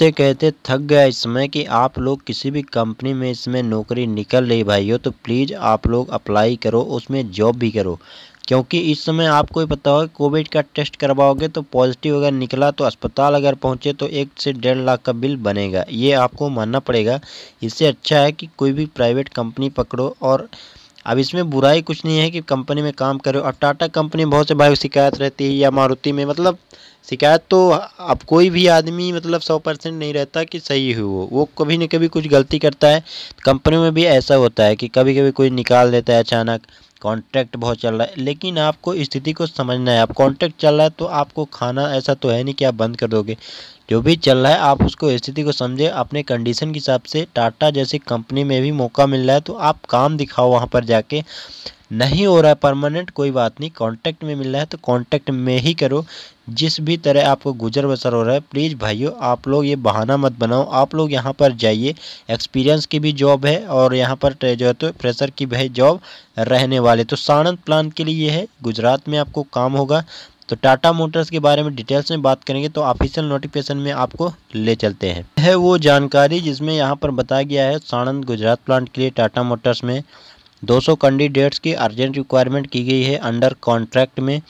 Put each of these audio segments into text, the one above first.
कहते कहते थक गया इसमें कि आप लोग किसी भी कंपनी में इसमें नौकरी निकल रही भाई हो तो प्लीज़ आप लोग अप्लाई करो उसमें जॉब भी करो क्योंकि इस समय आपको ही पता होगा कोविड का टेस्ट करवाओगे तो पॉजिटिव अगर निकला तो अस्पताल अगर पहुंचे तो एक से डेढ़ लाख का बिल बनेगा ये आपको मानना पड़ेगा इससे अच्छा है कि कोई भी प्राइवेट कंपनी पकड़ो और अब इसमें बुराई कुछ नहीं है कि कंपनी में काम करो अब टाटा कंपनी में बहुत से भाई शिकायत रहती है या मारुति में मतलब शिकायत तो अब कोई भी आदमी मतलब सौ परसेंट नहीं रहता कि सही हो वो कभी न कभी कुछ गलती करता है कंपनी में भी ऐसा होता है कि कभी कभी कोई निकाल देता है अचानक कॉन्ट्रैक्ट बहुत चल रहा है लेकिन आपको स्थिति को समझना है आप कॉन्ट्रैक्ट चल रहा है तो आपको खाना ऐसा तो है नहीं कि आप बंद कर दोगे जो भी चल रहा है आप उसको स्थिति को समझे अपने कंडीशन के हिसाब से टाटा जैसी कंपनी में भी मौका मिल रहा है तो आप काम दिखाओ वहाँ पर जाके नहीं हो रहा है परमानेंट कोई बात नहीं कांटेक्ट में मिल रहा है तो कांटेक्ट में ही करो जिस भी तरह आपको गुजर बसर हो रहा है प्लीज़ भाइयों आप लोग ये बहाना मत बनाओ आप लोग यहाँ पर जाइए एक्सपीरियंस की भी जॉब है और यहाँ पर जो है तो प्रेशर की भी जॉब रहने वाले तो साणंद प्लान के लिए है गुजरात में आपको काम होगा तो टाटा मोटर्स के बारे में डिटेल्स में बात करेंगे तो ऑफिशियल नोटिफिकेशन में आपको ले चलते हैं है वो जानकारी जिसमें यहाँ पर बताया गया है साणंद गुजरात प्लांट के लिए टाटा मोटर्स में 200 कैंडिडेट्स की अर्जेंट रिक्वायरमेंट की गई है अंडर कॉन्ट्रैक्ट में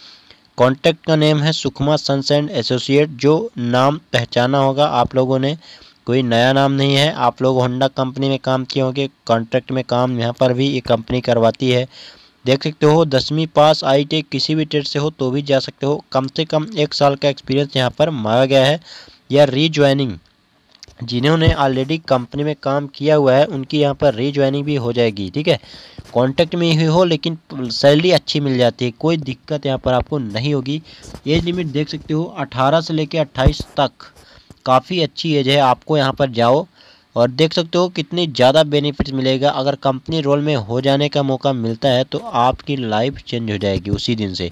कॉन्ट्रैक्ट का नेम है सुखमा सन्स एंड एसोसिएट जो नाम पहचाना होगा आप लोगों ने कोई नया नाम नहीं है आप लोग होंडा कंपनी में काम किए होंगे कॉन्ट्रैक्ट में काम यहाँ पर भी ये कंपनी करवाती है देख सकते हो दसवीं पास आई टी e किसी भी ट्रेड से हो तो भी जा सकते हो कम से कम एक साल का एक्सपीरियंस यहाँ पर मांगा गया है या रीज्वाइनिंग जिन्होंने ऑलरेडी कंपनी में काम किया हुआ है उनकी यहाँ पर रीज्वाइनिंग भी हो जाएगी ठीक है कॉन्टैक्ट में ही हो लेकिन सैलरी अच्छी मिल जाती है कोई दिक्कत यहाँ पर आपको नहीं होगी एज लिमिट देख सकते हो 18 से लेकर 28 तक काफ़ी अच्छी एज है आपको यहाँ पर जाओ और देख सकते हो कितनी ज़्यादा बेनिफिट मिलेगा अगर कंपनी रोल में हो जाने का मौका मिलता है तो आपकी लाइफ चेंज हो जाएगी उसी दिन से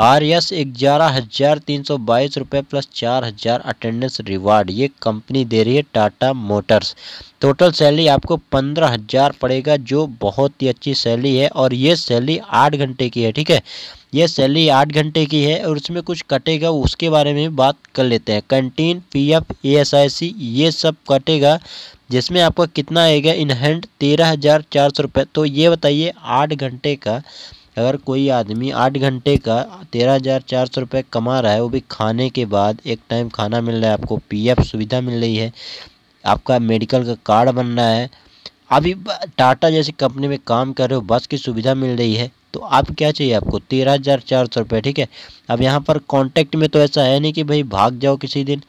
आर एस ग्यारह हज़ार तीन सौ बाईस रुपये प्लस चार हज़ार अटेंडेंस रिवार्ड ये कंपनी दे रही है टाटा मोटर्स टोटल सैलरी आपको पंद्रह हज़ार पड़ेगा जो बहुत ही अच्छी सैलरी है और ये सैलरी आठ घंटे की है ठीक है यह सैलरी आठ घंटे की है और उसमें कुछ कटेगा उसके बारे में बात कर लेते हैं canteen P F S I C ये सब कटेगा जिसमें आपका कितना आएगा इन हैंड तेरह हज़ार चार सौ रुपये तो ये बताइए आठ घंटे का अगर कोई आदमी आठ घंटे का तेरह हज़ार चार सौ रुपये कमा रहा है वो भी खाने के बाद एक टाइम खाना मिल रहा है आपको पीएफ सुविधा मिल रही है आपका मेडिकल का कार्ड बन रहा है अभी टाटा जैसी कंपनी में काम कर रहे हो बस की सुविधा मिल रही है तो आप क्या चाहिए आपको तेरह हज़ार चार सौ रुपये ठीक है अब यहाँ पर कॉन्टैक्ट में तो ऐसा है नहीं कि भाई भाग जाओ किसी दिन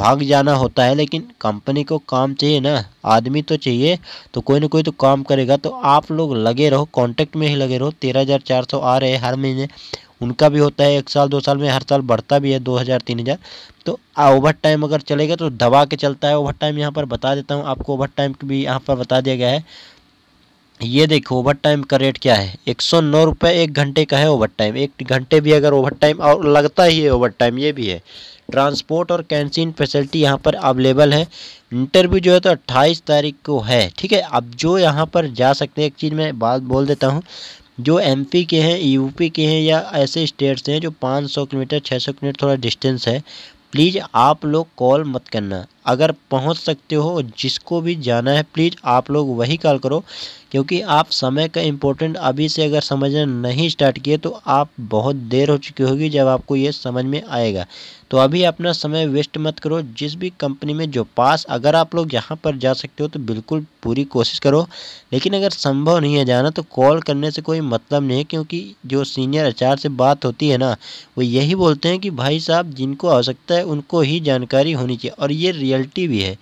भाग जाना होता है लेकिन कंपनी को काम चाहिए ना आदमी तो चाहिए तो कोई ना कोई तो काम करेगा तो आप लोग लगे रहो कॉन्टैक्ट में ही लगे रहो तेरह हज़ार चार सौ आ रहे हैं हर महीने उनका भी होता है एक साल दो साल में हर साल बढ़ता भी है दो हज़ार तीन हज़ार तो ओवर टाइम अगर चलेगा तो दबा के चलता है ओवर टाइम यहाँ पर बता देता हूँ आपको ओवर टाइम भी यहाँ पर बता दिया गया है ये देखो ओवर टाइम का रेट क्या है एक सौ नौ रुपये एक घंटे का है ओवर टाइम एक घंटे भी अगर ओवर टाइम और लगता ही है ओवर टाइम ये भी है ट्रांसपोर्ट और कैंसिन फैसिलिटी यहाँ पर अवेलेबल है इंटरव्यू जो है तो 28 तारीख को है ठीक है अब जो यहाँ पर जा सकते हैं एक चीज़ मैं बात बोल देता हूँ जो एमपी के हैं यूपी e के हैं या ऐसे स्टेट्स हैं जो 500 किलोमीटर 600 किलोमीटर थोड़ा डिस्टेंस है प्लीज़ आप लोग कॉल मत करना अगर पहुंच सकते हो जिसको भी जाना है प्लीज़ आप लोग वही कॉल करो क्योंकि आप समय का इम्पोर्टेंट अभी से अगर समझना नहीं स्टार्ट किए तो आप बहुत देर हो चुकी होगी जब आपको ये समझ में आएगा तो अभी अपना समय वेस्ट मत करो जिस भी कंपनी में जो पास अगर आप लोग यहाँ पर जा सकते हो तो बिल्कुल पूरी कोशिश करो लेकिन अगर संभव नहीं है जाना तो कॉल करने से कोई मतलब नहीं है क्योंकि जो सीनियर आचार्य से बात होती है ना वो यही बोलते हैं कि भाई साहब जिनको आवश्यकता है उनको ही जानकारी होनी चाहिए और ये रियलिटी भी है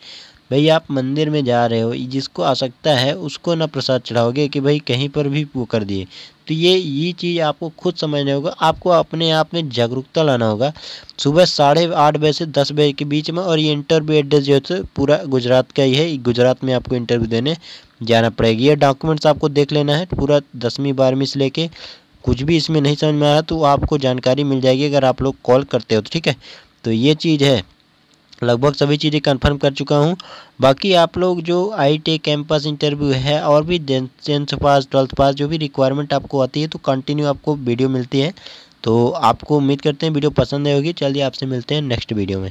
भाई आप मंदिर में जा रहे हो जिसको आवश्यकता है उसको ना प्रसाद चढ़ाओगे कि भाई कहीं पर भी वो कर दिए तो ये ये चीज़ आपको खुद समझना होगा आपको अपने आप में जागरूकता लाना होगा सुबह साढ़े आठ बजे से दस बजे के बीच में और ये इंटरव्यू एड्रेस जो है तो पूरा गुजरात का ही है गुजरात में आपको इंटरव्यू देने जाना पड़ेगा ये डॉक्यूमेंट्स आपको देख लेना है पूरा दसवीं बारहवीं से लेके कुछ भी इसमें नहीं समझ में आया तो आपको जानकारी मिल जाएगी अगर आप लोग कॉल करते हो तो ठीक है तो ये चीज़ है लगभग सभी चीज़ें कंफर्म कर चुका हूँ बाकी आप लोग जो आई टी कैंपस इंटरव्यू है और भी टेंथ पास ट्वेल्थ पास जो भी रिक्वायरमेंट आपको आती है तो कंटिन्यू आपको वीडियो मिलती है तो आपको उम्मीद करते हैं वीडियो पसंद आएगी चलिए आपसे मिलते हैं नेक्स्ट वीडियो में